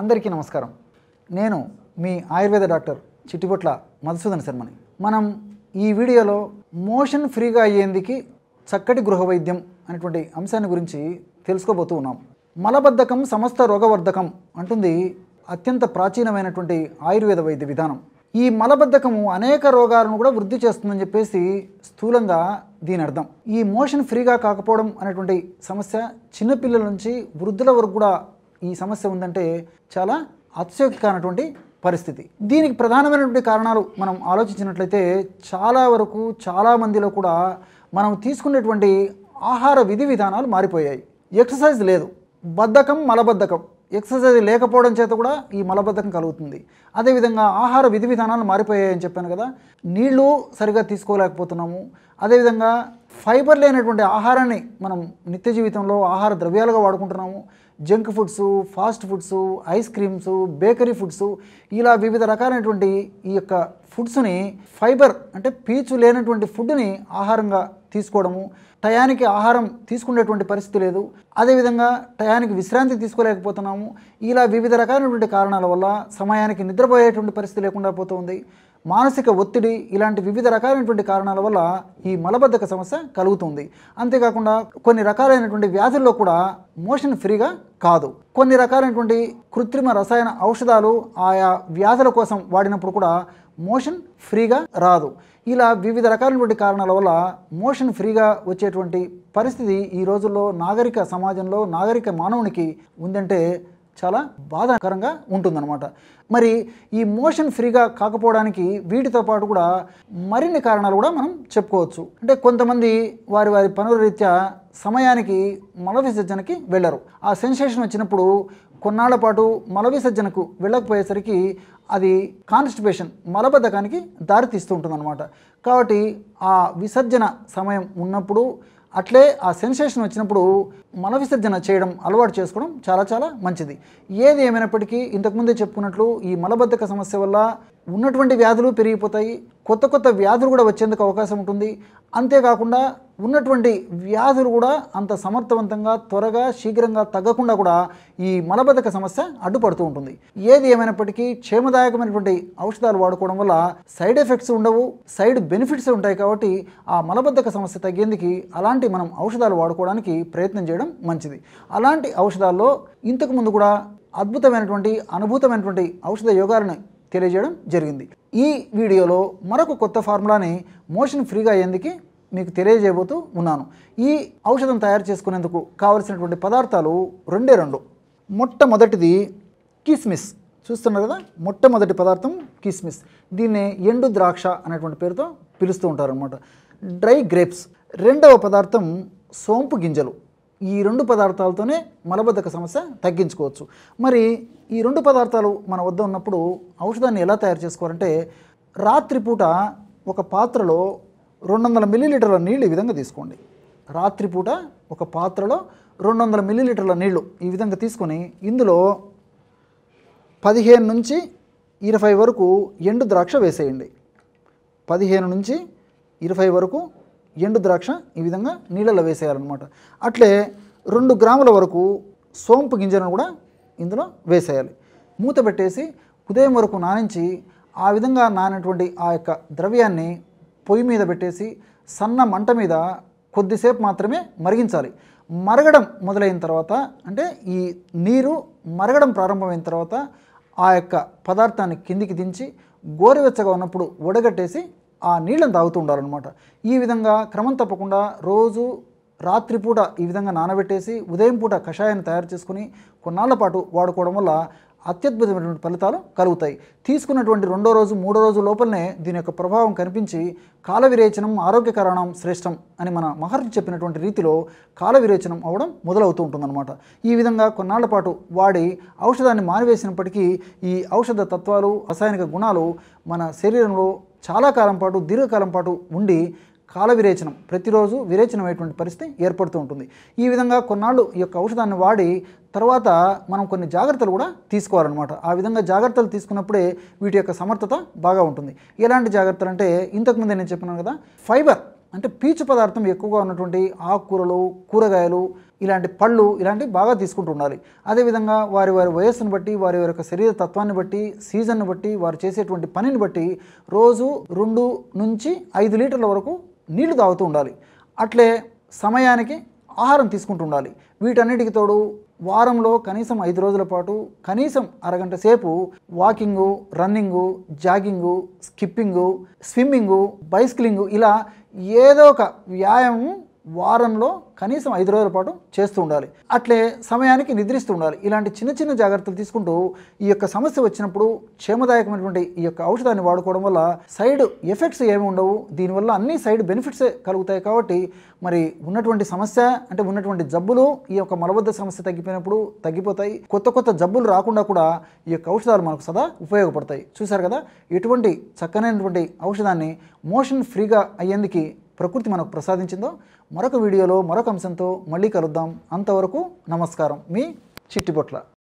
అందరికీ నమస్కారం నేను మీ ఆయుర్వేద డాక్టర్ చిట్టిపొట్ల మధుసూదన్ శర్మని మనం ఈ వీడియోలో మోషన్ ఫ్రీగా అయ్యేందుకు చక్కటి గృహ వైద్యం అనేటువంటి అంశాన్ని గురించి తెలుసుకోబోతూ ఉన్నాం మలబద్ధకం సమస్త రోగవర్ధకం అంటుంది అత్యంత ప్రాచీనమైనటువంటి ఆయుర్వేద వైద్య విధానం ఈ మలబద్ధకము అనేక రోగాలను కూడా వృద్ధి చేస్తుందని చెప్పేసి స్థూలంగా దీని అర్థం ఈ మోషన్ ఫ్రీగా కాకపోవడం అనేటువంటి సమస్య చిన్నపిల్లల నుంచి వృద్ధుల వరకు కూడా ఈ సమస్య ఉందంటే చాలా అత్యోక్తి కానటువంటి పరిస్థితి దీనికి ప్రధానమైనటువంటి కారణాలు మనం ఆలోచించినట్లయితే చాలా వరకు చాలామందిలో కూడా మనం తీసుకునేటువంటి ఆహార విధి విధానాలు మారిపోయాయి ఎక్సర్సైజ్ లేదు బద్ధకం మలబద్ధకం ఎక్సర్సైజ్ లేకపోవడం చేత కూడా ఈ మలబద్ధకం కలుగుతుంది అదేవిధంగా ఆహార విధి విధానాలు మారిపోయాయని చెప్పాను కదా నీళ్లు సరిగా తీసుకోలేకపోతున్నాము అదేవిధంగా ఫైబర్ లేనటువంటి ఆహారాన్ని మనం నిత్య జీవితంలో ఆహార ద్రవ్యాలుగా వాడుకుంటున్నాము junk foods fast foods ice creams bakery foods ఇలా వివిధ రకాలైనటువంటి ఈ యొక్క ఫుడ్స్ని ఫైబర్ అంటే పీచు లేనటువంటి ఫుడ్ని ఆహారంగా తీసుకోవడము టయానికి ఆహారం తీసుకునేటువంటి పరిస్థితి లేదు అదేవిధంగా టయానికి విశ్రాంతి తీసుకోలేకపోతున్నాము ఇలా వివిధ రకాలైనటువంటి కారణాల వల్ల సమయానికి నిద్రపోయేటువంటి పరిస్థితి లేకుండా పోతుంది మానసిక ఒత్తిడి ఇలాంటి వివిధ రకాలైనటువంటి కారణాల వల్ల ఈ మలబద్ధక సమస్య కలుగుతుంది అంతేకాకుండా కొన్ని రకాలైనటువంటి వ్యాధుల్లో కూడా మోషన్ ఫ్రీగా కాదు కొన్ని రకాలైనటువంటి కృత్రిమ రసాయన ఔషధాలు ఆయా వ్యాధుల కోసం వాడినప్పుడు కూడా మోషన్ ఫ్రీగా రాదు ఇలా వివిధ రకాలైనటువంటి కారణాల వల్ల మోషన్ ఫ్రీగా వచ్చేటువంటి పరిస్థితి ఈ రోజుల్లో నాగరిక సమాజంలో నాగరిక మానవునికి ఉందంటే చాలా బాధాకరంగా ఉంటుందన్నమాట మరి ఈ మోషన్ ఫ్రీగా కాకపోవడానికి వీటితో పాటు కూడా మరిన్ని కారణాలు కూడా మనం చెప్పుకోవచ్చు అంటే కొంతమంది వారి వారి పనుల రీత్యా సమయానికి మల విసర్జనకి వెళ్ళరు ఆ సెన్సేషన్ వచ్చినప్పుడు కొన్నాళ్ల పాటు మల విసర్జనకు వెళ్ళకపోయేసరికి అది కాన్స్టిపేషన్ మలబద్ధకానికి దారితీస్తూ ఉంటుంది అనమాట కాబట్టి ఆ విసర్జన సమయం ఉన్నప్పుడు అట్లే ఆ సెన్సేషన్ వచ్చినప్పుడు మల విసర్జన చేయడం అలవాటు చేసుకోవడం చాలా చాలా మంచిది ఏది ఏమైనప్పటికీ ఇంతకుముందే చెప్పుకున్నట్లు ఈ మలబద్ధక సమస్య వల్ల ఉన్నటువంటి వ్యాధులు పెరిగిపోతాయి కొత్త కొత్త వ్యాధులు కూడా వచ్చేందుకు అవకాశం ఉంటుంది అంతేకాకుండా ఉన్నటువంటి వ్యాధులు కూడా అంత సమర్థవంతంగా త్వరగా శీఘ్రంగా తగ్గకుండా కూడా ఈ మలబద్ధక సమస్య అడ్డుపడుతూ ఉంటుంది ఏది ఏమైనప్పటికీ క్షేమదాయకమైనటువంటి ఔషధాలు వాడుకోవడం వల్ల సైడ్ ఎఫెక్ట్స్ ఉండవు సైడ్ బెనిఫిట్స్ ఉంటాయి కాబట్టి ఆ మలబద్ధక సమస్య తగ్గేందుకు అలాంటి మనం ఔషధాలు వాడుకోవడానికి ప్రయత్నం చేయడం మంచిది అలాంటి ఔషధాల్లో ఇంతకుముందు కూడా అద్భుతమైనటువంటి అనుభూతమైనటువంటి ఔషధ యోగాలను తెలియజేయడం జరిగింది ఈ వీడియోలో మరొక కొత్త ఫార్ములాని మోషన్ ఫ్రీగా అయ్యేందుకు మీకు తెలియజేయబోతూ ఉన్నాను ఈ ఔషధం తయారు చేసుకునేందుకు కావలసినటువంటి పదార్థాలు రెండే రెండు మొట్టమొదటిది కిస్మిస్ చూస్తున్నారు కదా మొట్టమొదటి పదార్థం కిస్మిస్ దీన్ని ఎండు ద్రాక్ష అనేటువంటి పేరుతో పిలుస్తూ ఉంటారనమాట డ్రై గ్రేప్స్ రెండవ పదార్థం సోంపు గింజలు ఈ రెండు పదార్థాలతోనే మలబద్ధక సమస్య తగ్గించుకోవచ్చు మరి ఈ రెండు పదార్థాలు మన వద్ద ఉన్నప్పుడు ఔషధాన్ని ఎలా తయారు చేసుకోవాలంటే రాత్రిపూట ఒక పాత్రలో రెండు వందల మిల్లీలీటర్ల నీళ్ళు ఈ విధంగా తీసుకోండి రాత్రిపూట ఒక పాత్రలో రెండు వందల మిల్లీలీటర్ల నీళ్లు ఈ విధంగా తీసుకొని ఇందులో పదిహేను నుంచి ఇరవై వరకు ఎండు ద్రాక్ష వేసేయండి పదిహేను నుంచి ఇరవై వరకు ఎండు ద్రాక్ష ఈ విధంగా నీళ్ళలో వేసేయాలన్నమాట అట్లే రెండు గ్రాముల వరకు సోంపు గింజలను కూడా ఇందులో వేసేయాలి మూత పెట్టేసి ఉదయం వరకు నానించి ఆ విధంగా నానినటువంటి ఆ యొక్క ద్రవ్యాన్ని పొయ్యి మీద పెట్టేసి సన్న మంట మీద కొద్దిసేపు మాత్రమే మరిగించాలి మరగడం మొదలైన తర్వాత అంటే ఈ నీరు మరగడం ప్రారంభమైన తర్వాత ఆ యొక్క పదార్థాన్ని కిందికి దించి గోరువెచ్చగా ఉన్నప్పుడు వడగట్టేసి ఆ నీళ్ళని తాగుతూ ఉండాలన్నమాట ఈ విధంగా క్రమం తప్పకుండా రోజు రాత్రిపూట ఈ విధంగా నానబెట్టేసి ఉదయం పూట కషాయాన్ని తయారు చేసుకుని కొన్నాళ్ల పాటు వాడుకోవడం వల్ల అత్యద్భుతమైనటువంటి ఫలితాలు కలుగుతాయి తీసుకున్నటువంటి రెండో రోజు మూడో రోజు లోపలనే దీని యొక్క ప్రభావం కనిపించి కాల విరేచనం ఆరోగ్యకరణం శ్రేష్టం అని మన మహర్షి చెప్పినటువంటి రీతిలో కాల విరేచనం అవ్వడం మొదలవుతూ ఉంటుందన్నమాట ఈ విధంగా కొన్నాళ్ల పాటు వాడి ఔషధాన్ని మానివేసినప్పటికీ ఈ ఔషధ తత్వాలు రసాయనిక గుణాలు మన శరీరంలో చాలా కాలం పాటు దీర్ఘకాలం పాటు ఉండి కాల విరేచనం ప్రతిరోజు విరేచనమైనటువంటి పరిస్థితి ఏర్పడుతూ ఉంటుంది ఈ విధంగా కొన్నాళ్ళు ఈ యొక్క ఔషధాన్ని వాడి తర్వాత మనం కొన్ని జాగ్రత్తలు కూడా తీసుకోవాలన్నమాట ఆ విధంగా జాగ్రత్తలు తీసుకున్నప్పుడే వీటి యొక్క సమర్థత బాగా ఉంటుంది ఎలాంటి జాగ్రత్తలు అంటే ఇంతకుముందే నేను చెప్పినాను కదా ఫైబర్ అంటే పీచు పదార్థం ఎక్కువగా ఉన్నటువంటి ఆకుకూరలు కూరగాయలు ఇలాంటి పళ్ళు ఇలాంటివి బాగా తీసుకుంటూ ఉండాలి అదేవిధంగా వారి వారి వయస్సును బట్టి వారి యొక్క శరీర తత్వాన్ని బట్టి సీజన్ను బట్టి వారు చేసేటువంటి పనిని బట్టి రోజు రెండు నుంచి ఐదు లీటర్ల వరకు నీళ్లు తాగుతూ ఉండాలి అట్లే సమయానికి ఆహారం తీసుకుంటూ ఉండాలి వీటన్నిటికి తోడు వారంలో కనీసం ఐదు రోజుల పాటు కనీసం అరగంట సేపు walking running jogging skipping swimming bicycling ఇలా ఏదో ఒక వ్యాయామం వారంలో కనీసం ఐదు రోజుల పాటు చేస్తూ ఉండాలి అట్లే సమయానికి నిద్రిస్తూ ఉండాలి ఇలాంటి చిన్న చిన్న జాగ్రత్తలు తీసుకుంటూ ఈ యొక్క సమస్య వచ్చినప్పుడు క్షేమదాయకమైనటువంటి ఈ యొక్క ఔషధాన్ని వాడుకోవడం వల్ల సైడ్ ఎఫెక్ట్స్ ఏమి ఉండవు దీనివల్ల అన్ని సైడ్ బెనిఫిట్స్ కలుగుతాయి కాబట్టి మరి ఉన్నటువంటి సమస్య అంటే ఉన్నటువంటి జబ్బులు ఈ యొక్క మలబద్ధ సమస్య తగ్గిపోయినప్పుడు తగ్గిపోతాయి కొత్త కొత్త జబ్బులు రాకుండా కూడా ఈ యొక్క ఔషధాలు మనకు సదా ఉపయోగపడతాయి చూశారు కదా ఇటువంటి చక్కనైనటువంటి ఔషధాన్ని మోషన్ ఫ్రీగా అయ్యేందుకు ప్రకృతి మనకు ప్రసాదించిందో మరొక వీడియోలో మరొక అంశంతో మళ్ళీ కలుద్దాం అంతవరకు నమస్కారం మీ చిట్టిపొట్ల